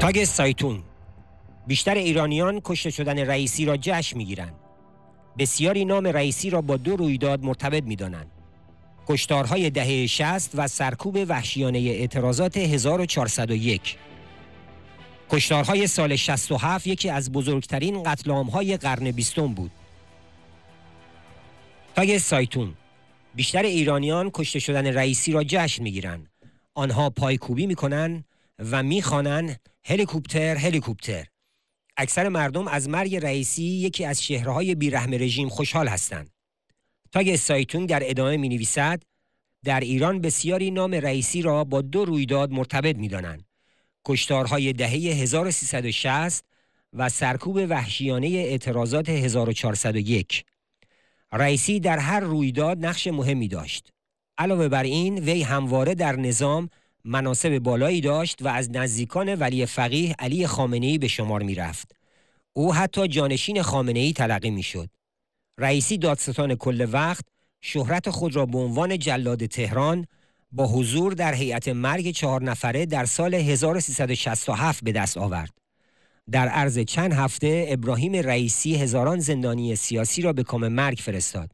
تاگ سایتون بیشتر ایرانیان کشته شدن رئیسی را جشن میگیرند. بسیاری نام رئیسی را با دو رویداد مرتبط میدانند. کشتارهای دهه 60 و سرکوب وحشیانه اعتراضات 1401 کشتارهای سال 67 یکی از بزرگترین قتل های قرن بیستم بود. تاگ سایتون بیشتر ایرانیان کشته شدن رئیسی را جشن میگیرند. آنها پایکوبی میکنند و میخوانن هلیکوپتر هلیکوپتر اکثر مردم از مرگ رئیسی یکی از شهرهای بیرحم رژیم خوشحال هستند تاگ سایتون در ادامه می نویسد در ایران بسیاری نام رئیسی را با دو رویداد مرتبط می دانند کشتارهای دهه 1360 و سرکوب وحشیانه اعتراضات 1401 رئیسی در هر رویداد نقش مهمی داشت علاوه بر این وی همواره در نظام مناسب بالایی داشت و از نزدیکان ولی فقیه علی خامنه‌ای به شمار می رفت. او حتی جانشین خامنه‌ای تلقی می شد. رئیسی دادستان کل وقت شهرت خود را به عنوان جلاد تهران با حضور در هیئت مرگ چهار نفره در سال 1367 به دست آورد. در عرض چند هفته ابراهیم رئیسی هزاران زندانی سیاسی را به کام مرگ فرستاد.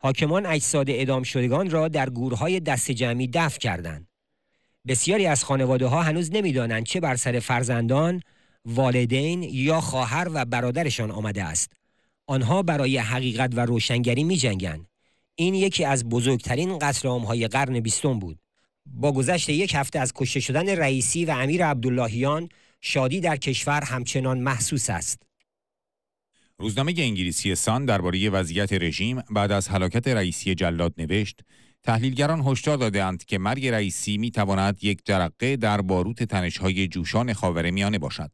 حاکمان اجساد ادام شدگان را در گورهای دست جمعی دفن کردند. بسیاری از خانواده ها هنوز نمیدانند چه بر سر فرزندان، والدین یا خواهر و برادرشان آمده است. آنها برای حقیقت و روشنگری می این یکی از بزرگترین قتل های قرن بیستم بود. با گذشت یک هفته از کشته شدن رئیسی و امیر عبداللهیان، شادی در کشور همچنان محسوس است. روزنامه انگلیسی سان درباره وضعیت رژیم بعد از هلاکت رئیسی جلاد نوشت تحلیلگران هشدار دادهاند که مرگ رئیسی می تواند یک جرقه در باروت تنشهای جوشان خاورمیانه میانه باشد.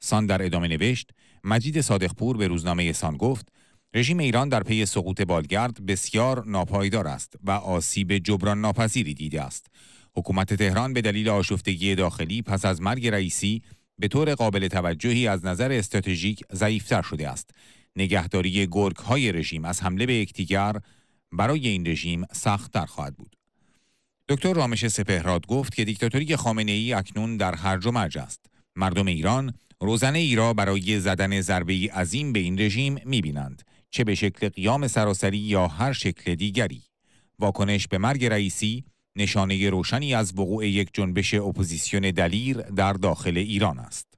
سان در ادامه نوشت مجید صادقپور به روزنامه سان گفت رژیم ایران در پی سقوط بالگرد بسیار ناپایدار است و آسیب جبران ناپذیری دیده است. حکومت تهران به دلیل آشفتگی داخلی پس از مرگ رئیسی به طور قابل توجهی از نظر استراتژیک ضعیفتر شده است. نگهداری گرگ های رژیم از حمله به یکدیگر برای این رژیم سختتر خواهد بود. دکتر رامش سپهراد گفت که دیکتاتوری خامنه ای اکنون در هرج و مرج است. مردم ایران روزنه ای را برای زدن ضربه ای عظیم به این رژیم میبینند چه به شکل قیام سراسری یا هر شکل دیگری. واکنش به مرگ رئیسی نشانه روشنی از وقوع یک جنبش اپوزیسیون دلیر در داخل ایران است.